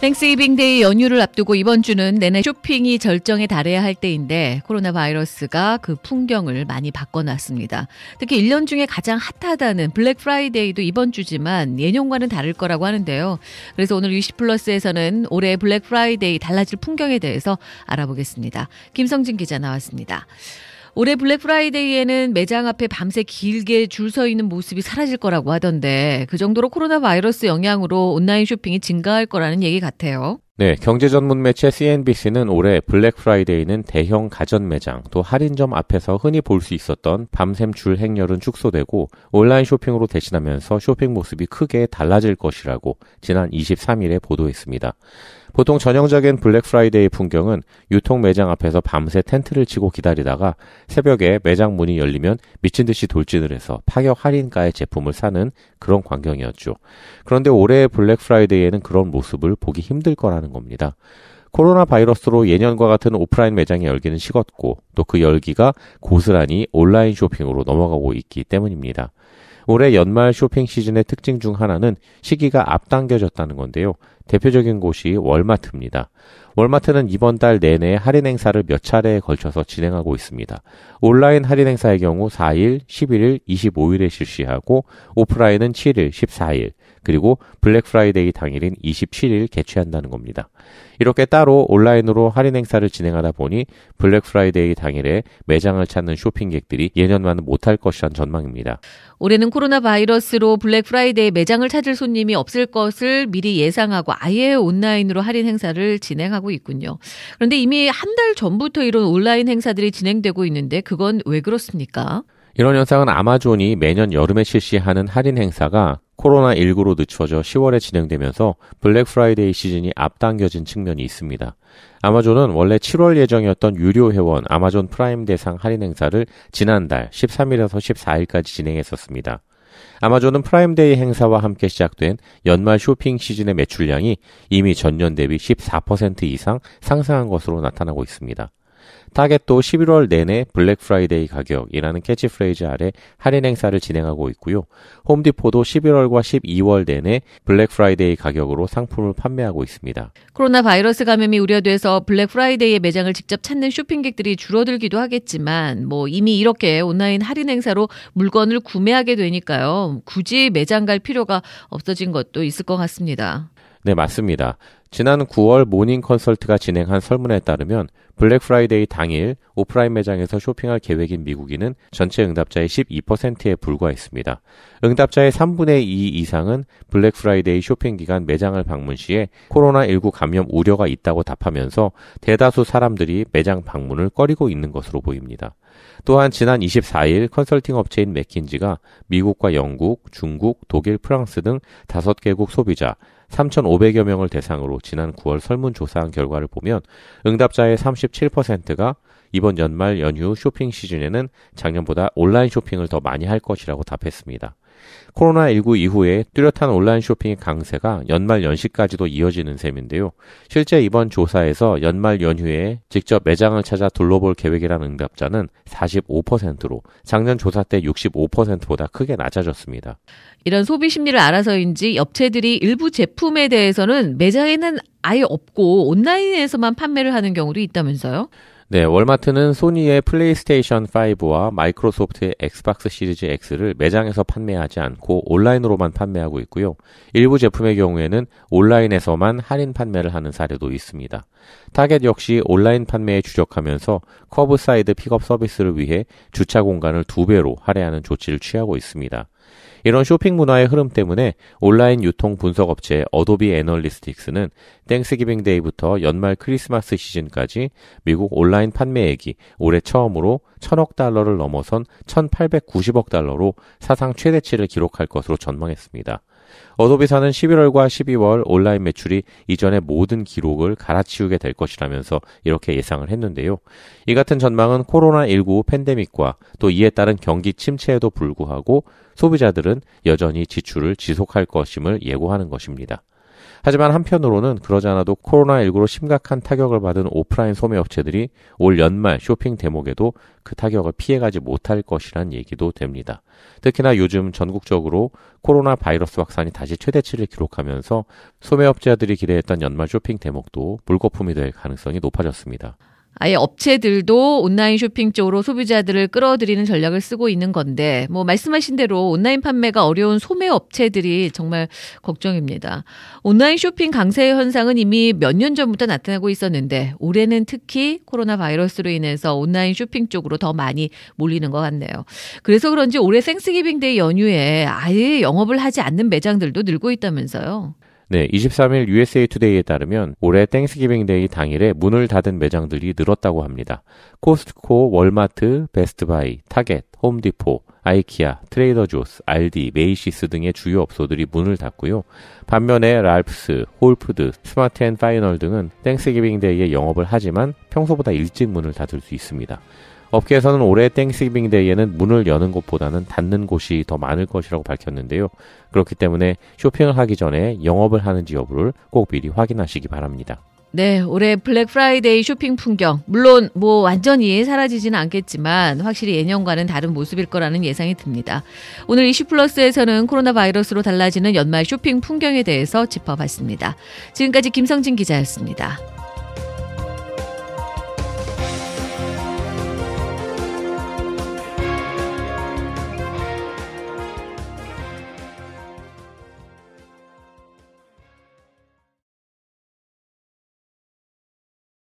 땡스이빙데이 연휴를 앞두고 이번 주는 내내 쇼핑이 절정에 달해야 할 때인데 코로나 바이러스가 그 풍경을 많이 바꿔놨습니다. 특히 1년 중에 가장 핫하다는 블랙 프라이데이도 이번 주지만 예년과는 다를 거라고 하는데요. 그래서 오늘 유시 플러스에서는 올해 블랙 프라이데이 달라질 풍경에 대해서 알아보겠습니다. 김성진 기자 나왔습니다. 올해 블랙 프라이데이에는 매장 앞에 밤새 길게 줄 서 있는 모습이 사라질 거라고 하던데 그 정도로 코로나 바이러스 영향으로 온라인 쇼핑이 증가할 거라는 얘기 같아요. 네, 경제 전문 매체 CNBC는 올해 블랙 프라이데이는 대형 가전 매장 또 할인점 앞에서 흔히 볼 수 있었던 밤샘 줄 행렬은 축소되고 온라인 쇼핑으로 대신하면서 쇼핑 모습이 크게 달라질 것이라고 지난 23일에 보도했습니다. 보통 전형적인 블랙 프라이데이 풍경은 유통 매장 앞에서 밤새 텐트를 치고 기다리다가 새벽에 매장 문이 열리면 미친 듯이 돌진을 해서 파격 할인가의 제품을 사는 그런 광경이었죠. 그런데 올해의 블랙 프라이데이에는 그런 모습을 보기 힘들 거라는 겁니다. 코로나 바이러스로 예년과 같은 오프라인 매장의 열기는 식었고 또 그 열기가 고스란히 온라인 쇼핑으로 넘어가고 있기 때문입니다. 올해 연말 쇼핑 시즌의 특징 중 하나는 시기가 앞당겨졌다는 건데요. 대표적인 곳이 월마트입니다. 월마트는 이번 달 내내 할인 행사를 몇 차례에 걸쳐서 진행하고 있습니다. 온라인 할인 행사의 경우 4일, 11일, 25일에 실시하고 오프라인은 7일, 14일, 그리고 블랙 프라이데이 당일인 27일 개최한다는 겁니다. 이렇게 따로 온라인으로 할인 행사를 진행하다 보니 블랙 프라이데이 당일에 매장을 찾는 쇼핑객들이 예년만은 못할 것이란 전망입니다. 올해는 코로나 바이러스로 블랙 프라이데이 매장을 찾을 손님이 없을 것을 미리 예상하고 아예 온라인으로 할인 행사를 진행하고 있군요. 그런데 이미 한 달 전부터 이런 온라인 행사들이 진행되고 있는데 그건 왜 그렇습니까? 이런 현상은 아마존이 매년 여름에 실시하는 할인 행사가 코로나19로 늦춰져 10월에 진행되면서 블랙 프라이데이 시즌이 앞당겨진 측면이 있습니다. 아마존은 원래 7월 예정이었던 유료 회원 아마존 프라임 대상 할인 행사를 지난달 13일에서 14일까지 진행했었습니다. 아마존은 프라임데이 행사와 함께 시작된 연말 쇼핑 시즌의 매출량이 이미 전년 대비 14% 이상 상승한 것으로 나타나고 있습니다. 타겟도 11월 내내 블랙 프라이데이 가격이라는 캐치프레이즈 아래 할인 행사를 진행하고 있고요. 홈디포도 11월과 12월 내내 블랙 프라이데이 가격으로 상품을 판매하고 있습니다. 코로나 바이러스 감염이 우려돼서 블랙 프라이데이의 매장을 직접 찾는 쇼핑객들이 줄어들기도 하겠지만 뭐 이미 이렇게 온라인 할인 행사로 물건을 구매하게 되니까요. 굳이 매장 갈 필요가 없어진 것도 있을 것 같습니다. 네, 맞습니다. 지난 9월 모닝 컨설트가 진행한 설문에 따르면 블랙 프라이데이 당일 오프라인 매장에서 쇼핑할 계획인 미국인은 전체 응답자의 12%에 불과했습니다. 응답자의 3분의 2 이상은 블랙 프라이데이 쇼핑 기간 매장을 방문 시에 코로나19 감염 우려가 있다고 답하면서 대다수 사람들이 매장 방문을 꺼리고 있는 것으로 보입니다. 또한 지난 24일 컨설팅 업체인 맥킨지가 미국과 영국, 중국, 독일, 프랑스 등 5개국 소비자 3,500여 명을 대상으로 지난 9월 설문조사한 결과를 보면 응답자의 37%가 이번 연말 연휴 쇼핑 시즌에는 작년보다 온라인 쇼핑을 더 많이 할 것이라고 답했습니다. 코로나19 이후에 뚜렷한 온라인 쇼핑의 강세가 연말 연시까지도 이어지는 셈인데요. 실제 이번 조사에서 연말 연휴에 직접 매장을 찾아 둘러볼 계획이라는 응답자는 45%로 작년 조사 때 65%보다 크게 낮아졌습니다. 이런 소비 심리를 알아서인지 업체들이 일부 제품에 대해서는 매장에는 아예 없고 온라인에서만 판매를 하는 경우도 있다면서요? 네, 월마트는 소니의 플레이스테이션 5와 마이크로소프트의 엑스박스 시리즈 X를 매장에서 판매하지 않고 온라인으로만 판매하고 있고요. 일부 제품의 경우에는 온라인에서만 할인 판매를 하는 사례도 있습니다. 타겟 역시 온라인 판매에 주력하면서 커브사이드 픽업 서비스를 위해 주차 공간을 두배로 할애하는 조치를 취하고 있습니다. 이런 쇼핑 문화의 흐름 때문에 온라인 유통 분석 업체 어도비 애널리스틱스는 땡스기빙 데이부터 연말 크리스마스 시즌까지 미국 온라인 판매액이 올해 처음으로 1000억 달러를 넘어선 1890억 달러로 사상 최대치를 기록할 것으로 전망했습니다. 어도비사는 11월과 12월 온라인 매출이 이전의 모든 기록을 갈아치우게 될 것이라면서 이렇게 예상을 했는데요. 이 같은 전망은 코로나19 팬데믹과 또 이에 따른 경기 침체에도 불구하고 소비자들은 여전히 지출을 지속할 것임을 예고하는 것입니다. 하지만 한편으로는 그러지 않아도 코로나19로 심각한 타격을 받은 오프라인 소매업체들이 올 연말 쇼핑 대목에도 그 타격을 피해가지 못할 것이란 얘기도 됩니다. 특히나 요즘 전국적으로 코로나 바이러스 확산이 다시 최대치를 기록하면서 소매업자들이 기대했던 연말 쇼핑 대목도 물거품이 될 가능성이 높아졌습니다. 아예 업체들도 온라인 쇼핑 쪽으로 소비자들을 끌어들이는 전략을 쓰고 있는 건데 뭐 말씀하신 대로 온라인 판매가 어려운 소매 업체들이 정말 걱정입니다. 온라인 쇼핑 강세 현상은 이미 몇 년 전부터 나타나고 있었는데 올해는 특히 코로나 바이러스로 인해서 온라인 쇼핑 쪽으로 더 많이 몰리는 것 같네요. 그래서 그런지 올해 생스기빙데이 연휴에 아예 영업을 하지 않는 매장들도 늘고 있다면서요. 네, 23일 USA t o d a y 에 따르면 올해 땡스기빙 데이 당일에 문을 닫은 매장들이 늘었다고 합니다. 코스트코, 월마트, 베스트바이, 타겟, 홈디포, 아이키아, 트레이더 조스, 알디, 메이시스 등의 주요 업소들이 문을 닫고요. 반면에 랄프스, 홀푸드, 스마트 앤 파이널 등은 땡스기빙 데이에 영업을 하지만 평소보다 일찍 문을 닫을 수 있습니다. 업계에서는 올해 땡스기빙 데이에는 문을 여는 곳보다는 닫는 곳이 더 많을 것이라고 밝혔는데요. 그렇기 때문에 쇼핑을 하기 전에 영업을 하는지 여부를 꼭 미리 확인하시기 바랍니다. 네, 올해 블랙 프라이데이 쇼핑 풍경. 물론 뭐 완전히 사라지지는 않겠지만 확실히 예년과는 다른 모습일 거라는 예상이 듭니다. 오늘 이슈 플러스에서는 코로나 바이러스로 달라지는 연말 쇼핑 풍경에 대해서 짚어봤습니다. 지금까지 김성진 기자였습니다.